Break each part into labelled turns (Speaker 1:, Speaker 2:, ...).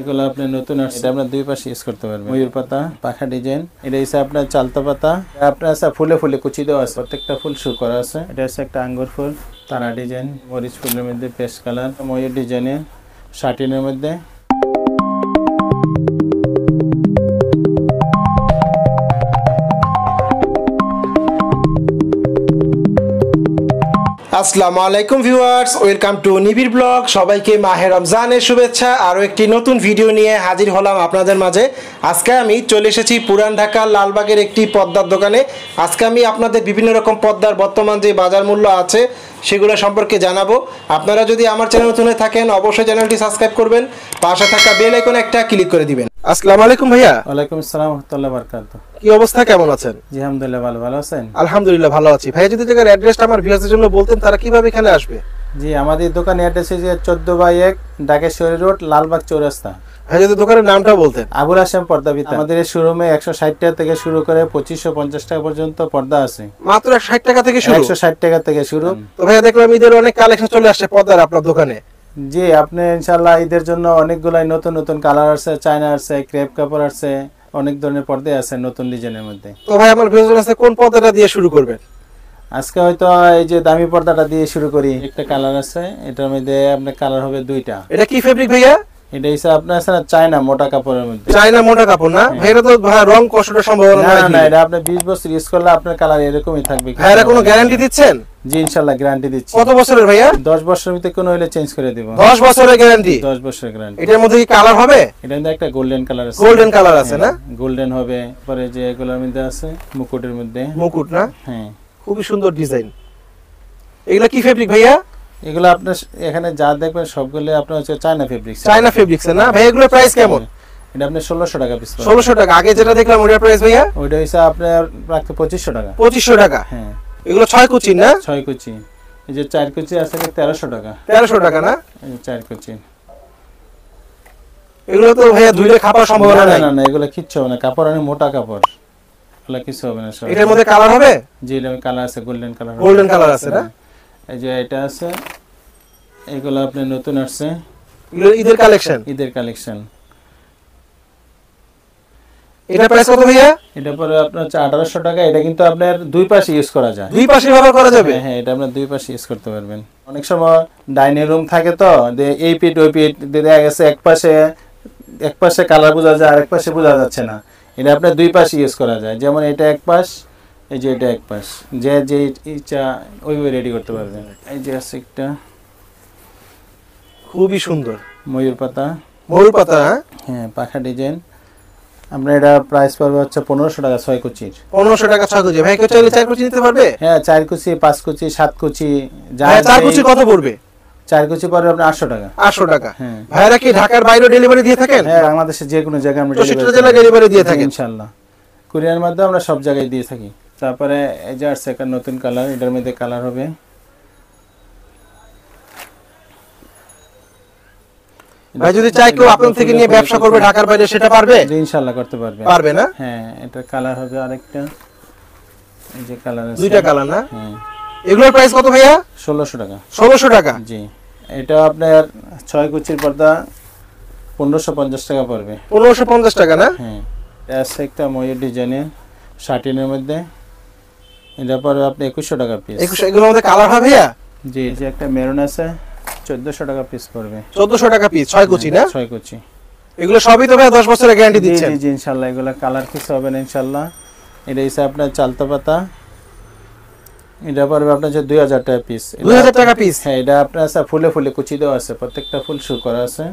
Speaker 1: এগুলো আপনি নতুন আসছে আপনার দুই পাশে ইউজ করতে পারবেন ময়ূর পাতা পাখা ডিজাইন এটা হচ্ছে আপনার চালতা পাতা আপনার আছে ফুলে ফুলে কুচি দেওয়া আছে প্রত্যেকটা ফুল শু করা আছে এটা হচ্ছে একটা আঙ্গুর ফুল তারা ডিজাইন মরিচ ফুলের মধ্যে পেস্ট কালার ময়ূর ডিজাইনে শার্টিনের মধ্যে আসসালামু আলাইকুম viewers welcome to Nibir blog সবাইকে মাহে রমজানের শুভেচ্ছা আরও একটি নতুন ভিডিও নিয়ে হাজির হলাম আপনাদের মাঝে আজকে আমি চলে এসেছি পুরান ঢাকার লালবাগের একটি পদ্মার দোকানে আজকে আমি আপনাদের বিভিন্ন রকম পদ্মার বর্তমান যে বাজার মূল্য আছে সেগুলো সম্পর্কে জানাবো আপনারা যদি আমার চ্যানেল নতুনে থাকেন অবশ্যই চ্যানেলটি সাবস্ক্রাইব করবেন পাশে থাকা বেল আইকনে একটা ক্লিক করে দিবেন আসসালামু আলাইকুম ভাইয়া ওয়ালাইকুম আসসালাম কি অবস্থা কেমন আছেন জি ভালো আছি ভাইয়া যদি জায়গার বাই 1 ঢাকেশ্বরী রোড লালবাগ চৌরাস্তা ভাই যদি দোকানের নামটা বলতেন আবুল আসাম পর্দা বিতা আমাদের এই শোরুমে 160 টাকা থেকে শুরু করে 2550 টাকা পর্যন্ত পর্দা আছে মাত্র 160 টাকা থেকে শুরু 160 টাকা থেকে শুরু তো ভাইয়া দেখলাম ঈদের অনেক কালেকশন চলে আসছে পর্দার আপনার দোকানে জি আপনি ইনশাল্লাহ ঈদের জন্য অনেকগুলাই নতুন নতুন কালার আছে চায়না আছে ক্রেপ কাপড় আছে অনেক ধরনের পর্দা আছে নতুন ডিজাইনের মধ্যে তো ভাই আমার ভিডিও আছে কোন পর্দাটা দিয়ে শুরু করবেন আজকে হয়তো এই যে দামি পর্দাটা দিয়ে শুরু করি একটা কালার আছে এটার মধ্যে আপনার কালার হবে দুইটা এটা কি ফেব্রিক ভাইয়া এটা হিসা আপনার আছে না চায়না মোটা কাপড়ের মধ্যে চায়না মোটা কাপড় না এটা হ্যাঁ। তো রং কষ্টটা সম্ভাবনা না না এটা আপনি 20 বছর ইউজ করলে আপনার কালার এরকমই থাকবে কোনো গ্যারান্টি দিচ্ছেন জি ইনশাআল্লাহ গ্যারান্টি দিচ্ছি কত বছরের ভাইয়া 10 বছরের ভিতরে কোনো হলে চেঞ্জ করে দেব 10 বছরের গ্যারান্টি 10 বছরের গ্যারান্টি এটার মধ্যে কি কালার হবে এটা একটা গোল্ডেন কালার আছে গোল্ডেন কালার আছে হ্যাঁ, না গোল্ডেন হবে পরে যে এগুলোর মধ্যে আছে মুকুটের মধ্যে মুকুট না হ্যাঁ খুবই সুন্দর ডিজাইন এগুলা কি ফেব্রিক ভাইয়া এগুলো আপনার এখানে যা দেখবেন সবগুলো আপনার হচ্ছে চায়না ফেব্রিক্স চায়না ফেব্রিক্স না ভাই এগুলো প্রাইস হ্যাঁ, কেমন এটা আপনি 1600 টাকা পিস 1600 টাকা আগে যেটা দেখলাম ওটার প্রাইস ভাইয়া ওটা হইছে আপনার প্রায় 2500 টাকা 2500 টাকা হ্যাঁ এগুলো 6 কুচি না 6 কুচি এই যে 4 কুচি আছে 1300 টাকা 1300 টাকা না 4 কুচি এগুলো তো ভাইয়া ধুইলে খাপার সম্ভাবনা নাই না না এগুলো কিচ্ছু হবে না কাপড় অনেক মোটা কাপড় এগুলো কিছু হবে না সব এটার মধ্যে কালার হবে জি এটার কালার আছে গোল্ডেন কালার গোল্ডেন কালার আছে না হ্যাঁ। এই যে এটা আছে এগুলো আপনার নতুন আসছে ঈদের কালেকশন ঈদের কালেকশন এটা প্রাইস কত ভাইয়া এটা পরে আপনার হচ্ছে টাকা এটা কিন্তু আপনার দুই পাশে ইউজ করা যায় দুই পাশে ব্যবহার করা যাবে হ্যাঁ, হ্যাঁ এটা আপনার দুই পাশে ইউজ করতে পারবেন অনেক সময় ডাইনিং রুম থাকে তো এই পিট ওই পিট দেখা গেছে এক পাশে এক পাশে কালার বোঝা যায় আর এক পাশে বোঝা যাচ্ছে না এটা আপনার দুই পাশে ইউজ করা যায় যেমন এটা এক পাশ এই যে এটা এক পাশ যে যে ইচ্ছা ওইভাবে রেডি করতে পারবেন এই যে আছে একটা খুবই সুন্দর ময়ূর পাতা ময়ূর পাতা হ্যাঁ, হ্যাঁ পাখা ডিজাইন আমরা এটা প্রাইস পাবো হচ্ছে পনেরোশো টাকা ছয় কুচির পনেরোশো টাকা ছয় কুচি ভাই কেউ চাইলে চার কুচি নিতে পারবে হ্যাঁ চার কুচি পাঁচ কুচি সাত কুচি যা চার কুচি কত পড়বে চার কুচি পরে আপনার আটশো টাকা আটশো টাকা হ্যাঁ ভাইরা কি ঢাকার বাইরে ডেলিভারি দিয়ে থাকেন হ্যাঁ বাংলাদেশে যে কোনো জায়গায় আমরা জেলায় ডেলিভারি দিয়ে থাকি ইনশাল্লাহ কুরিয়ার মাধ্যমে আমরা সব জায়গায় দিয়ে থাকি তারপরে এই যে আসছে একটা নতুন কালার এটার মধ্যে কালার হবে ভাই যদি চাই কেউ আপনার থেকে নিয়ে ব্যবসা করবে ঢাকার বাইরে সেটা পারবে ইনশাআল্লাহ করতে পারবে পারবে না হ্যাঁ এটা কালার হবে আরেকটা এই যে কালার আছে দুইটা কালার না হ্যাঁ এগুলোর প্রাইস কত ভাইয়া 1600 টাকা 1600 টাকা জি এটা আপনার ছয় কুচির পর্দা 1550 টাকা পড়বে 1550 টাকা না হ্যাঁ আছে একটা ময়ূর ডিজাইনে শার্টিনের মধ্যে এটা পড়বে আপনি 2100 টাকা পিস 2100 এগুলোর মধ্যে কালার হবে ভাইয়া জি এই যে একটা মেরুন আছে 1400 টাকা পিস পড়বে 1400 টাকা পিস 6 কুচি না 6 কুচি এগুলো সবই তো ভাই 10 বছরের গ্যারান্টি দিচ্ছেন জি জি ইনশাআল্লাহ এগুলো কালার কিছু হবে না ইনশাআল্লাহ এটা হিসা আপনার চালতা পাতা এটা পড়বে আপনার যে 2000 টাকা পিস 2000 টাকা পিস হ্যাঁ এটা আপনার আছে ফুলে ফুলে কুচি দেওয়া আছে প্রত্যেকটা ফুল শু করা আছে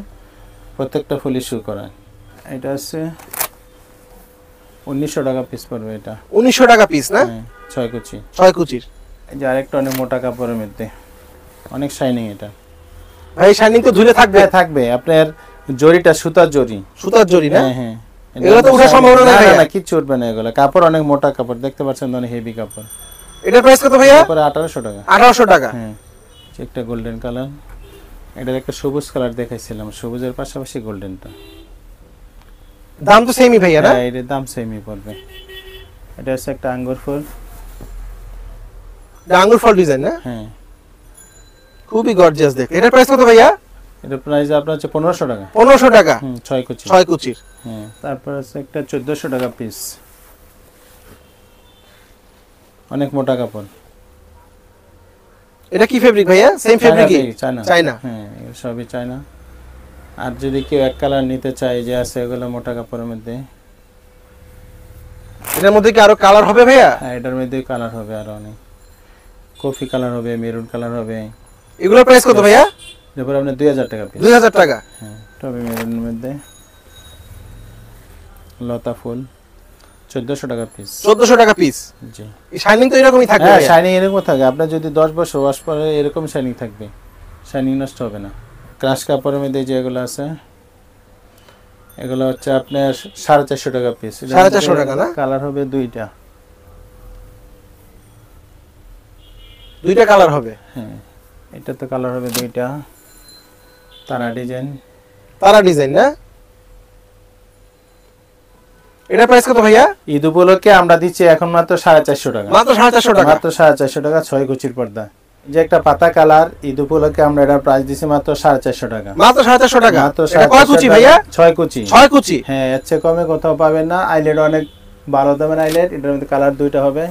Speaker 1: প্রত্যেকটা ফুলই শু করা এটা আছে 1900 টাকা পিস পড়বে এটা 1900 টাকা পিস না 6 হ্যাঁ, কুচি 6 কুচির এই যে আরেকটা অনেক মোটা কাপড়ের মধ্যে অনেক শাইনিং এটা এই শাইনিং তো ধুলে থাকবে হ্যাঁ, থাকবে আপনার জরিটা সুতার জরি সুতার জরি না হ্যাঁ, হ্যাঁ। এগুলো তো ওঠার সম্ভাবনা নাই না কিচ্ছু উঠবে না এগুলো কাপড় অনেক মোটা কাপড় দেখতে পাচ্ছেন অনেক হেভি কাপড় এটার প্রাইস কত ভাইয়া পরে 1800 টাকা 1800 টাকা হ্যাঁ একটা গোল্ডেন কালার এটার একটা সবুজ কালার দেখাইছিলাম সবুজের পাশাপাশি গোল্ডেনটা দাম তো সেমই ভাইয়া না হ্যাঁ, এর দাম সেমই পড়বে এটা হচ্ছে একটা আঙ্গুর ফুল আঙ্গুর ফল ডিজাইন না হ্যাঁ খুবই গর্জিয়াস দেখতে এটার প্রাইস কত ভাইয়া এটার প্রাইস আপনার হচ্ছে 1500 টাকা 1500 টাকা হুম 6 কুচি 6 কুচি হ্যাঁ তারপর আছে একটা 1400 টাকা পিস অনেক মোটা কাপড় এটা কি ফেব্রিক ভাইয়া সেম ফেব্রিকই চায়না চায়না হ্যাঁ সবই চায়না আর যদি কেউ এক কালার নিতে চায় যে আছে এগুলো মোটা কাপড়ের মধ্যে এটার মধ্যে কি আরো কালার হবে ভাইয়া হ্যাঁ এটার মধ্যে কালার হবে আরো অনেক কফি কালার হবে মেরুন কালার হবে এগুলোর প্রাইস কত ভাইয়া এরপর আপনি 2000 টাকা 2000 টাকা হ্যাঁ টবে মেরুনের মধ্যে লতা ফুল 1400 টাকা পিস 1400 টাকা পিস জি শাইনিং তো এরকমই হ্যাঁ শাইনিং এরকম আপনি যদি 10 বছর ওয়াশ এরকম শাইনিং থাকবে শাইনিং নষ্ট হবে না ক্রাশ কাপড়ের মধ্যে এগুলো আছে এগুলো হচ্ছে আপনার 450 টাকা পিস 450 টাকা না কালার হবে দুইটা দুইটা কালার হবে হ্যাঁ এটা তো কালার হবে দুইটা তারা ডিজাইন তারা ডিজাইন না এটা প্রাইস কত ভাইয়া ঈদ উপলক্ষে আমরা দিচ্ছি এখন মাত্র সাড়ে চারশো টাকা মাত্র সাড়ে চারশো টাকা মাত্র সাড়ে টাকা ছয় কুচির পর্দা যে একটা পাতা কালার ঈদ উপলক্ষে আমরা এটা প্রাইস দিছি মাত্র সাড়ে চারশো টাকা মাত্র সাড়ে টাকা মাত্র কয় কুচি ভাইয়া ছয় কুচি ছয় কুচি হ্যাঁ এর কমে কোথাও পাবেন না আইলেট অনেক ভালো দামের আইলেট এটার মধ্যে কালার দুইটা হবে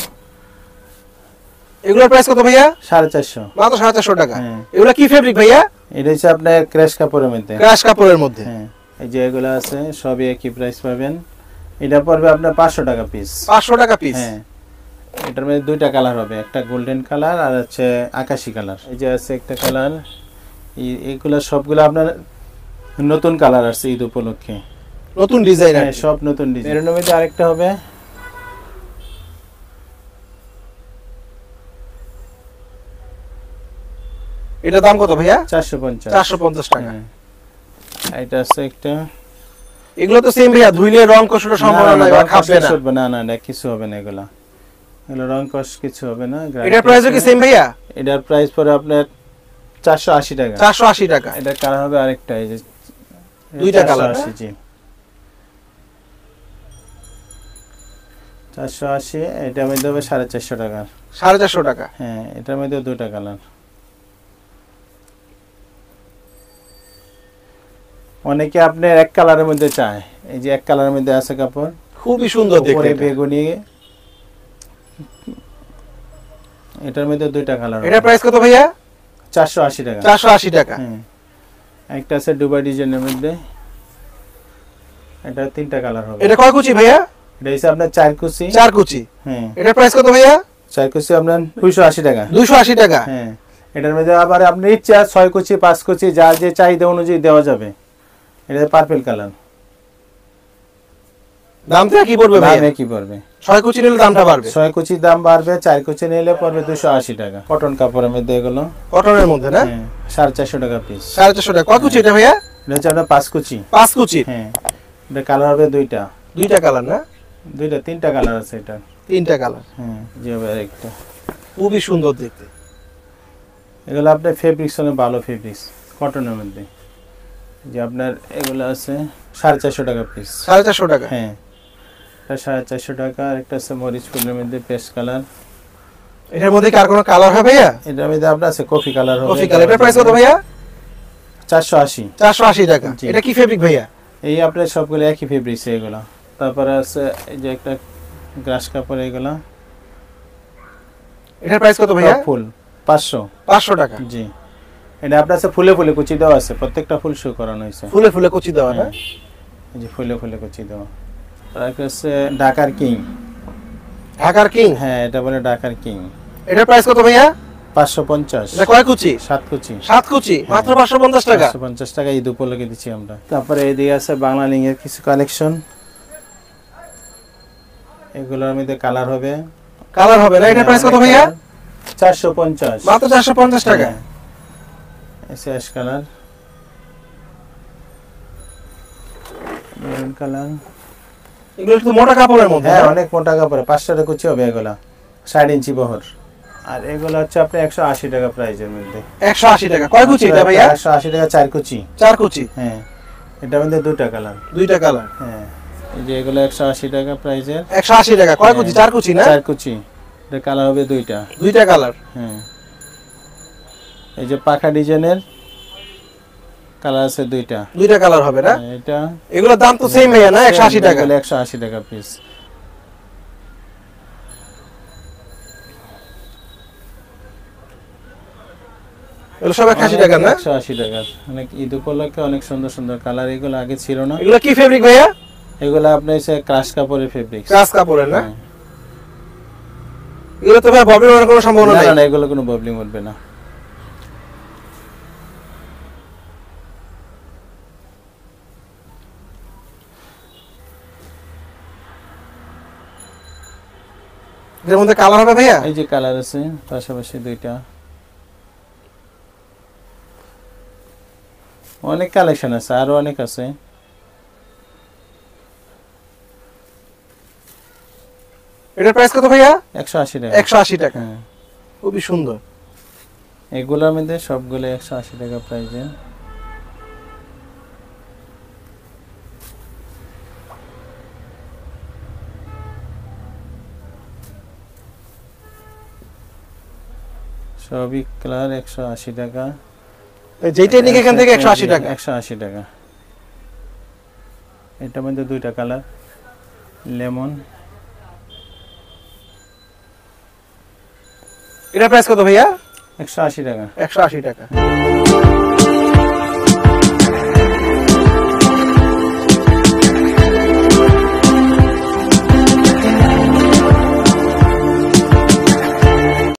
Speaker 2: এগুলোর প্রাইস কত ভাইয়া
Speaker 1: 450 মাত্র 450 টাকা হ্যাঁ। এগুলো কি ফেব্রিক ভাইয়া এটা হচ্ছে আপনার ক্র্যাশ কাপড়ের মধ্যে ক্র্যাশ কাপড়ের মধ্যে হ্যাঁ, এই যে এগুলো আছে সবই একই প্রাইস পাবেন এটা পড়বে আপনার 500 টাকা পিস পাঁচশো টাকা পিস হ্যাঁ এটার মধ্যে দুইটা কালার হবে একটা গোল্ডেন কালার আর হচ্ছে আকাশি কালার এই যে আছে একটা কালার এইগুলো সবগুলো আপনার নতুন কালার আছে ঈদ উপলক্ষে নতুন ডিজাইন হ্যাঁ, সব নতুন ডিজাইন এর মধ্যে আরেকটা হবে এটা দাম কত ভাইয়া 450 450 টাকা হ্যাঁ। এটা আছে একটা এগুলো তো सेम ভাইয়া ধুইলে রং কষ্ট সম্ভাবনা নাই বা খাবে না না না না কিছু হবে না এগুলো এগুলো রং কষ্ট কিছু হবে না এটার প্রাইস কি सेम ভাইয়া এটার প্রাইস পরে আপনার 480 টাকা 480 টাকা এটা কার হবে আরেকটা এই যে দুইটা কালার আছে জি 480 এটা মধ্যে হবে 450 টাকা 450 টাকা হ্যাঁ এটার মধ্যে দুইটা কালার অনেকে আপনার এক কালারের মধ্যে চায় এই যে এক কালারের মধ্যে আছে কাপড় খুবই সুন্দর দেখতে বেগুনি এটার মধ্যে দুইটা কালার এটা প্রাইস কত ভাইয়া 480 টাকা 480 টাকা একটা আছে দুবাই ডিজাইনের মধ্যে এটা তিনটা কালার হবে এটা কয় কুচি ভাইয়া এটা হিসাব আপনার চার কুচি চার কুচি হ্যাঁ এটা প্রাইস কত ভাইয়া চার কুচি আপনার 280 টাকা 280 টাকা হ্যাঁ এটার মধ্যে আবার আপনি ইচ্ছা ছয় কুচি পাঁচ কুচি যা যে চাহিদা অনুযায়ী দেওয়া যাবে এটা পার্পল কালার দামটা কি পড়বে ভাই দামে কি পড়বে 6 কুচি নিলে দামটা বাড়বে 6 কুচি দাম বাড়বে চার কুচি নিলে পড়বে 280 টাকা কটন কাপড়ের মধ্যে এগুলো কটনের মধ্যে না 450 হ্যাঁ, টাকা পিস 450 টাকা কত কুচি এটা ভাইয়া এটা হচ্ছে আপনার 5 কুচি পাঁচ কুচি হ্যাঁ এটা কালার হবে দুইটা দুইটা কালার না দুইটা তিনটা কালার আছে এটা তিনটা কালার হ্যাঁ যে ভাই একটা খুবই সুন্দর দেখতে এগুলো আপনার ফেব্রিক্স অনেক ভালো ফেব্রিক্স কটনের মধ্যে যে আপনার এগুলো আছে সাড়ে চারশো টাকা পিস সাড়ে চারশো টাকা হ্যাঁ সাড়ে চারশো টাকা আর একটা আছে মরিচ ফুলের মধ্যে পেস্ট কালার এটার মধ্যে কার কোনো কালার হবে ভাইয়া এটার মধ্যে আপনার আছে কফি কালার হবে কফি কালার এটার প্রাইস কত ভাইয়া চারশো আশি চারশো আশি টাকা এটা কি ফেব্রিক ভাইয়া এই আপনার সবগুলো একই ফেব্রিক এগুলো তারপরে আছে এই যে একটা গ্রাস কাপড় এগুলো এটার প্রাইস কত ভাইয়া ফুল পাঁচশো পাঁচশো টাকা জি এটা আপনার ফুলে ফুলে কুচি দেওয়া আছে প্রত্যেকটা ফুল শো করানো হয়েছে ফুলে ফুলে কুচি দেওয়া না হ্যাঁ। যে ফুলে ফুলে কুচি দেওয়া ঢাকার কিং ঢাকার কিং হ্যাঁ এটা বলে ঢাকার কিং প্রাইস কত ভাইয়া পাঁচশো পঞ্চাশ কয় কুচি সাত কুচি সাত কুচি হ্যাঁ। মাত্র পাঁচশো পঞ্চাশ টাকা পাঁচশো পঞ্চাশ টাকা ঈদ উপলক্ষে দিচ্ছি আমরা তারপরে এদিকে আছে বাংলা লিঙ্গের কিছু কালেকশন এগুলোর মধ্যে কালার হবে কালার হবে না এটা প্রাইস কত ভাইয়া চারশো পঞ্চাশ মাত্র চারশো পঞ্চাশ টাকা হ্যাঁ। এসে অ্যাশ কালার মেরুন কালার এগুলো তো মোটা কাপড়ের মধ্যে হ্যাঁ অনেক মোটা কাপড়ে পাঁচশো টাকা কুচি হবে এগুলা ষাট ইঞ্চি বহর আর এগুলো হচ্ছে আপনি একশো আশি টাকা প্রাইজের মধ্যে একশো আশি টাকা কয় কুচি একশো আশি টাকা চার কুচি চার কুচি হ্যাঁ এটা মধ্যে দুইটা কালার দুইটা কালার হ্যাঁ এই যে এগুলো একশো আশি টাকা প্রাইসের একশো আশি টাকা কয় হ্যাঁ। কুচি চার কুচি না চার কুচি এটা কালার হবে দুইটা দুইটা কালার হ্যাঁ এই যে পাখা ডিজাইনের কালার আছে দুইটা দুইটা কালার হবে না হ্যাঁ, এটা এগুলো দাম তো সেম হয় না 180 টাকা 180 টাকা পিস এগুলো সব 180 টাকা না 180 টাকা অনেক অনেক সুন্দর সুন্দর কালার এগুলো আগে ছিল না এগুলো কি ফেব্রিক ভাইয়া এগুলো আপনি সে ক্রাশ কাপড়ের ফেব্রিক ক্রাশ না হ্যাঁ।
Speaker 2: এগুলো তো ভাই ববলিং হওয়ার কোনো সম্ভাবনা নাই না
Speaker 1: এগুলো কোনো ববলিং উঠবে না এর মধ্যে কালার হবে ভাইয়া এই যে কালার আছে পাশাপাশি দুইটা অনেক কালেকশন আছে আরো অনেক আছে এটার প্রাইস কত ভাইয়া 180 টাকা 180 টাকা হ্যাঁ। খুবই সুন্দর এগুলোর মধ্যে সবগুলো 180 টাকা প্রাইসে স্বাভাবিক কালার একশো আশি টাকা যেইটাই নিক এখান থেকে একশো আশি টাকা একশো আশি টাকা এটা মধ্যে দুইটা কালার লেমন এটা প্রাইস কত ভাইয়া একশো আশি টাকা একশো আশি টাকা